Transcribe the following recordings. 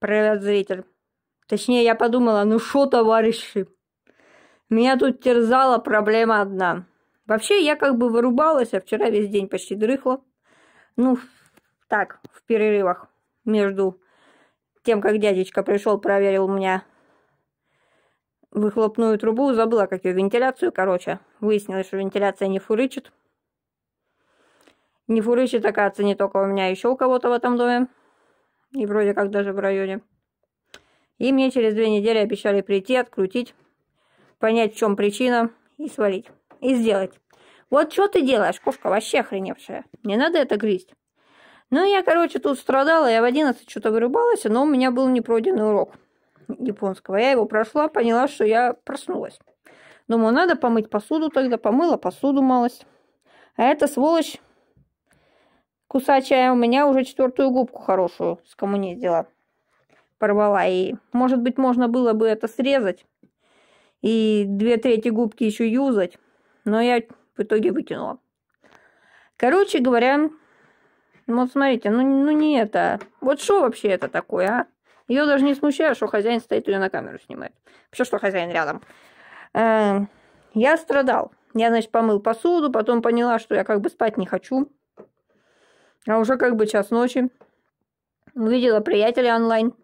прорвет зритель. Точнее, я подумала, ну что, товарищи? Меня тут терзала проблема одна. Вообще, я как бы вырубалась, а вчера весь день почти дрыхла. Ну, так, в перерывах между тем, как дядечка пришел, проверил у меня выхлопную трубу, забыла, как ее вентиляцию, короче. Выяснилось, что вентиляция не фурычит. Не фурычит, оказывается, не только у меня, а еще у кого-то в этом доме и вроде как даже в районе. И мне через две недели обещали прийти, открутить, понять, в чем причина, и свалить, и сделать. Вот что ты делаешь, кошка вообще охреневшая. Не надо это грызть. Ну, я, короче, тут страдала, я в 11 что-то вырубалась, но у меня был непройденный урок японского. Я его прошла, поняла, что я проснулась. Думаю, надо помыть посуду тогда, помыла посуду малость. А эта сволочь кусачая, а у меня уже четвертую губку хорошую с скоммуниздила. Порвала. И, может быть, можно было бы это срезать и две трети губки еще юзать. Но я в итоге вытянула Короче говоря, ну, вот смотрите, ну, ну не это. Вот что вообще это такое, а? Ее даже не смущает, что хозяин стоит ее на камеру снимает. все что хозяин рядом. Э -э я страдал. Я, значит, помыл посуду, потом поняла, что я как бы спать не хочу. А уже как бы час ночи. Увидела приятеля онлайн.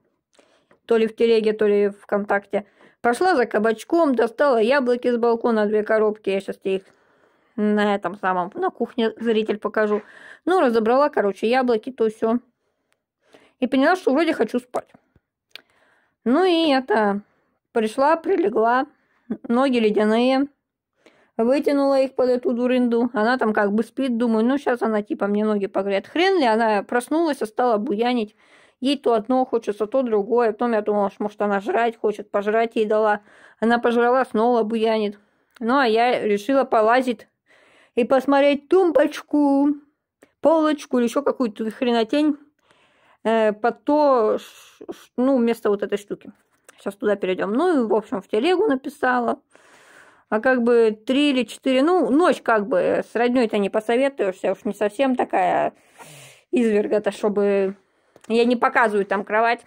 То ли в телеге, то ли в ВКонтакте. Пошла за кабачком, достала яблоки с балкона, две коробки. Я сейчас тебе их на этом самом, на кухне зритель покажу. Ну, разобрала, короче, яблоки, то все. И поняла, что вроде хочу спать. Ну и это, пришла, прилегла, ноги ледяные, Вытянула их под эту дуринду. Она там как бы спит, думаю, ну сейчас она типа мне ноги погрет. Хрен ли она проснулась, а стала буянить. Ей то одно хочется, то другое. Потом я думала, что может она жрать хочет, пожрать ей дала. Она пожрала, снова буянит. Ну а я решила полазить и посмотреть тумбочку, полочку или еще какую-то хренотень э, под то, ну, вместо вот этой штуки. Сейчас туда перейдем. Ну и, в общем, в телегу написала а как бы три или четыре, ну, ночь как бы э, с роднёй-то не посоветуешься, уж не совсем такая изверга-то, чтобы... Я не показываю там кровать,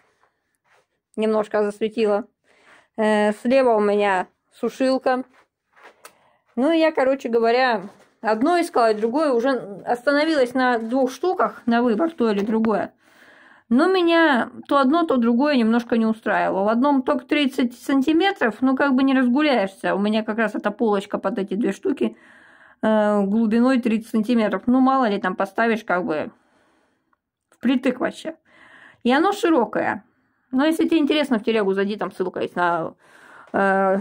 немножко засветила. Э, слева у меня сушилка. Ну, я, короче говоря, одно искала, другое уже остановилась на двух штуках на выбор, то или другое. Но ну, меня то одно, то другое немножко не устраивало. В одном ток 30 сантиметров, ну как бы не разгуляешься. У меня как раз эта полочка под эти две штуки э, глубиной 30 сантиметров. Ну мало ли там поставишь как бы впритык вообще. И оно широкое. Но ну, если тебе интересно, в телегу зайди, там ссылка есть на э,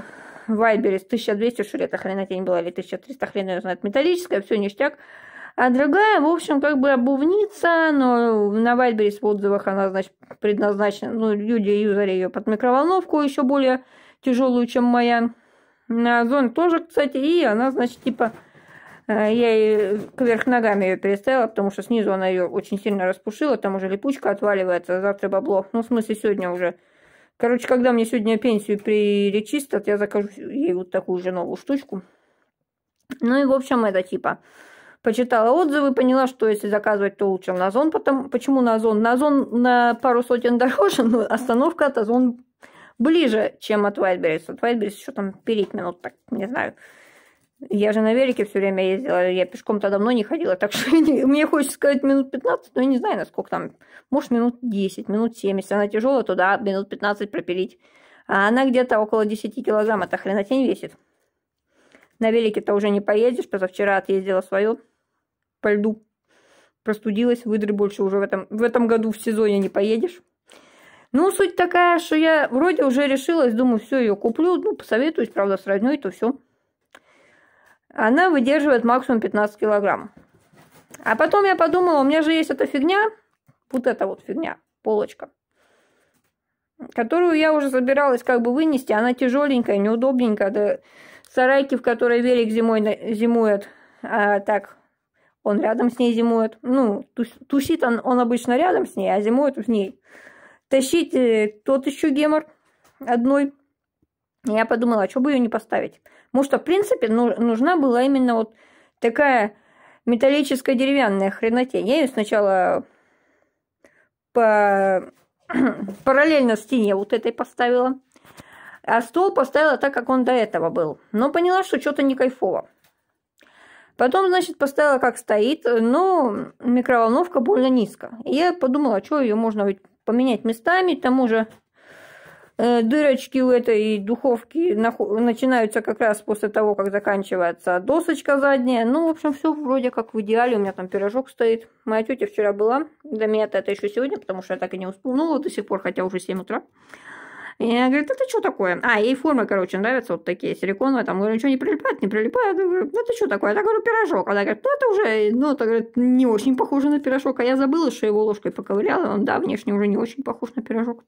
Вайбере с 1200 шрета, хрена тебе не было, или 1300, хрена ее знает, металлическая, все ништяк а другая, в общем, как бы обувница, но на Wildberries в отзывах она, значит, предназначена, ну, люди юзали ее под микроволновку, еще более тяжелую, чем моя. На Озон тоже, кстати, и она, значит, типа, э, я ей кверх ногами ее переставила, потому что снизу она ее очень сильно распушила, там уже липучка отваливается, завтра бабло. Ну, в смысле, сегодня уже. Короче, когда мне сегодня пенсию причистят, я закажу ей вот такую же новую штучку. Ну и, в общем, это типа почитала отзывы, поняла, что если заказывать, то лучше на зон. Потом, почему на зон? На зон на пару сотен дороже, но остановка от Озон ближе, чем от Wildberries. От Wildberries еще там переть минут, так, не знаю. Я же на велике все время ездила, я пешком-то давно не ходила, так что мне хочется сказать минут 15, но я не знаю, насколько там, может, минут 10, минут 70, она тяжелая, туда минут 15 пропилить. А она где-то около 10 килограмм, это хренотень весит. На велике-то уже не поедешь, позавчера отъездила свою по льду. Простудилась, выдры больше уже в этом, в этом году в сезоне не поедешь. Ну, суть такая, что я вроде уже решилась, думаю, все, ее куплю, ну, посоветуюсь, правда, с родней, то все. Она выдерживает максимум 15 килограмм. А потом я подумала, у меня же есть эта фигня, вот эта вот фигня, полочка, которую я уже собиралась как бы вынести, она тяжеленькая, неудобненькая, да Сарайки, в которой Верик зимой зимует, а, так, он рядом с ней зимует. Ну, тусит он, он обычно рядом с ней, а зимует в ней. Тащить э, тот еще гемор одной. Я подумала, а что бы ее не поставить? Потому что, в принципе, ну, нужна была именно вот такая металлическая деревянная хренотень. Я ее сначала по... параллельно стене вот этой поставила а стол поставила так, как он до этого был. Но поняла, что что-то не кайфово. Потом, значит, поставила как стоит, но микроволновка больно низко. И я подумала, а что ее можно ведь поменять местами, к тому же э, дырочки у этой духовки начинаются как раз после того, как заканчивается досочка задняя. Ну, в общем, все вроде как в идеале. У меня там пирожок стоит. Моя тетя вчера была. Для меня это еще сегодня, потому что я так и не успела. Ну, до сих пор, хотя уже 7 утра. И она говорит, это что такое? А, ей формы, короче, нравятся вот такие, силиконовые, там, говорю, ничего не прилипает, не прилипает. Я говорю, это что такое? Я говорю, пирожок. Она говорит, ну, это уже, ну, это, говорит, не очень похоже на пирожок. А я забыла, что его ложкой поковыряла, он, да, внешне уже не очень похож на пирожок.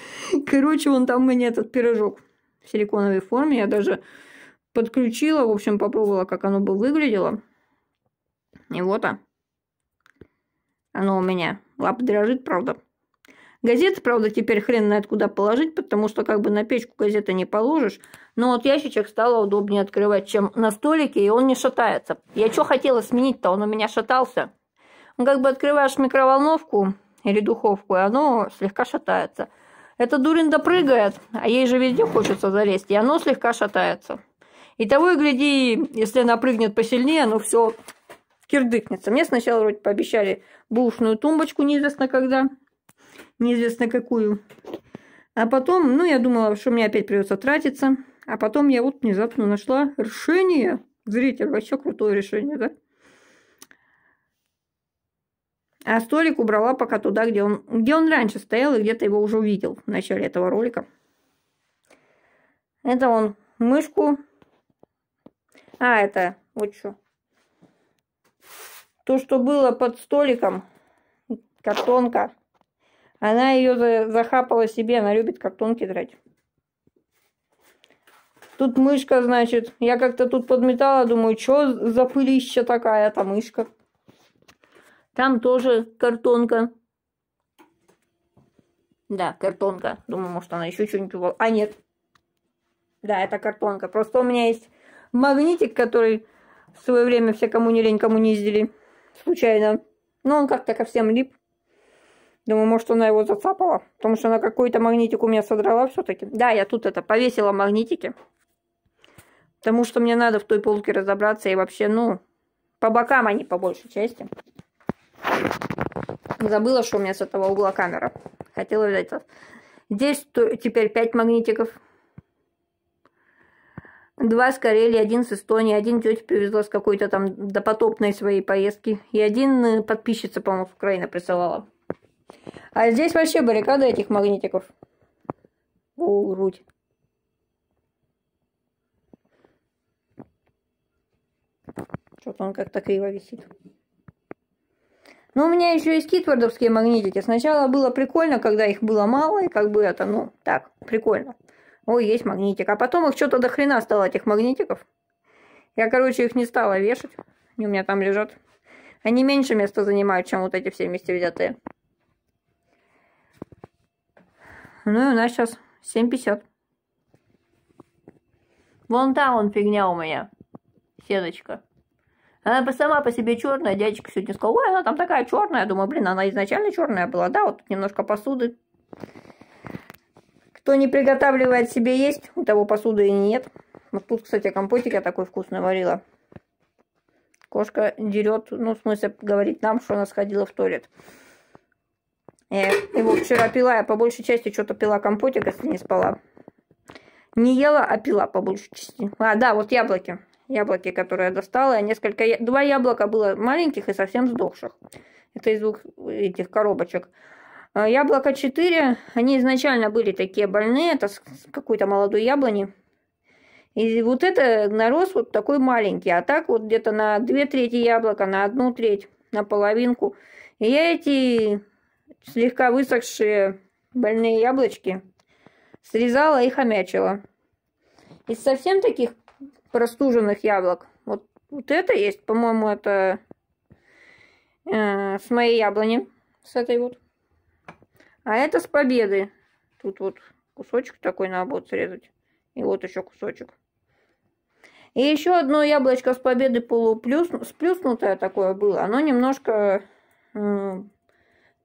Короче, он там у меня этот пирожок в силиконовой форме. Я даже подключила, в общем, попробовала, как оно бы выглядело. И вот а. Оно у меня. Лапа дрожит, правда. Газеты, правда, теперь хрен знает куда положить, потому что как бы на печку газеты не положишь. Но вот ящичек стало удобнее открывать, чем на столике, и он не шатается. Я что хотела сменить-то, он у меня шатался. Как бы открываешь микроволновку или духовку, и оно слегка шатается. Это Дурин допрыгает, а ей же везде хочется залезть, и оно слегка шатается. И того и гляди, если она прыгнет посильнее, оно все кирдыкнется. Мне сначала вроде пообещали бушную тумбочку неизвестно когда, неизвестно какую. А потом, ну, я думала, что мне опять придется тратиться. А потом я вот внезапно нашла решение. Зритель, вообще крутое решение, да? А столик убрала пока туда, где он, где он раньше стоял, и где-то его уже увидел в начале этого ролика. Это он мышку. А, это вот что. То, что было под столиком, картонка. Она ее захапала себе, она любит картонки драть. Тут мышка, значит. Я как-то тут подметала, думаю, что за пылища такая-то мышка. Там тоже картонка. Да, картонка. Думаю, может, она еще что-нибудь... Увол... А, нет. Да, это картонка. Просто у меня есть магнитик, который в свое время все кому не лень, кому не ездили. Случайно. Но он как-то ко всем лип. Думаю, может, она его зацапала, потому что она какой-то магнитик у меня содрала все-таки. Да, я тут это повесила магнитики, потому что мне надо в той полке разобраться и вообще, ну, по бокам они по большей части. Забыла, что у меня с этого угла камера. Хотела взять. Здесь теперь 5 магнитиков. Два с Карелии, один с Эстонии, один тетя привезла с какой-то там допотопной своей поездки. И один э, подписчица, по-моему, с Украины присылала. А здесь вообще баррикада этих магнитиков. О, грудь. Что-то он как-то криво висит. Ну у меня еще есть китвардовские магнитики. Сначала было прикольно, когда их было мало, и как бы это, ну, так, прикольно. Ой, есть магнитик. А потом их что-то до хрена стало, этих магнитиков. Я, короче, их не стала вешать. Они у меня там лежат. Они меньше места занимают, чем вот эти все вместе взятые. Ну и у нас сейчас 7,50. Вон там он фигня у меня. Сеточка. Она бы сама по себе черная, дядечка сегодня сказал, ой, она там такая черная. Я думаю, блин, она изначально черная была, да, вот тут немножко посуды. Кто не приготавливает себе есть, у того посуды и нет. Вот тут, кстати, компотик я такой вкусный варила. Кошка дерет, ну, в смысле, говорит нам, что она сходила в туалет. Я э, его вчера пила, я по большей части что-то пила компотик, если не спала. Не ела, а пила по большей части. А, да, вот яблоки. Яблоки, которые я достала. Несколько... Два яблока было маленьких и совсем сдохших. Это из двух этих коробочек. Э, яблоко 4, они изначально были такие больные, это с какой-то молодой яблони. И вот это нарос вот такой маленький, а так вот где-то на две трети яблока, на одну треть, на половинку. И я эти слегка высохшие больные яблочки, срезала и хомячила. Из совсем таких простуженных яблок, вот, вот это есть, по-моему, это э, с моей яблони, с этой вот. А это с победы. Тут вот кусочек такой надо будет срезать. И вот еще кусочек. И еще одно яблочко с победы полуплюс, сплюснутое такое было. Оно немножко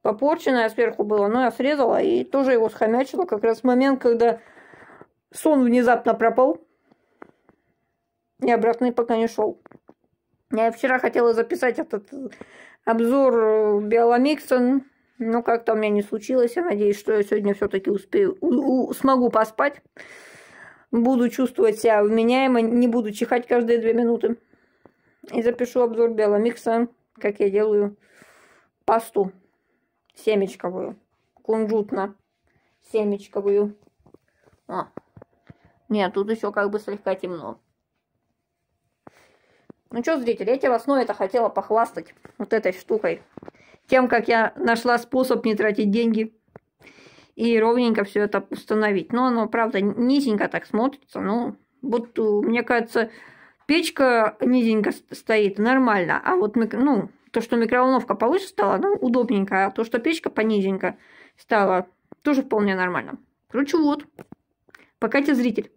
попорченное сверху было, но я срезала и тоже его схомячила как раз в момент, когда сон внезапно пропал. И обратный пока не шел. Я вчера хотела записать этот обзор Биоламиксон, но как-то у меня не случилось. Я надеюсь, что я сегодня все-таки успею, смогу поспать. Буду чувствовать себя вменяемо, не буду чихать каждые две минуты. И запишу обзор Биоламикса, как я делаю пасту семечковую, кунжутно семечковую. А. Нет, тут еще как бы слегка темно. Ну что, зрители, я в основе это хотела похвастать вот этой штукой. Тем, как я нашла способ не тратить деньги и ровненько все это установить. Но оно, правда, низенько так смотрится. Ну, вот, э, мне кажется, печка низенько стоит, нормально. А вот, ну, то, что микроволновка повыше стала, ну, удобненькая, а то, что печка понизенько стала, тоже вполне нормально. Короче, вот. Пока тебе зритель.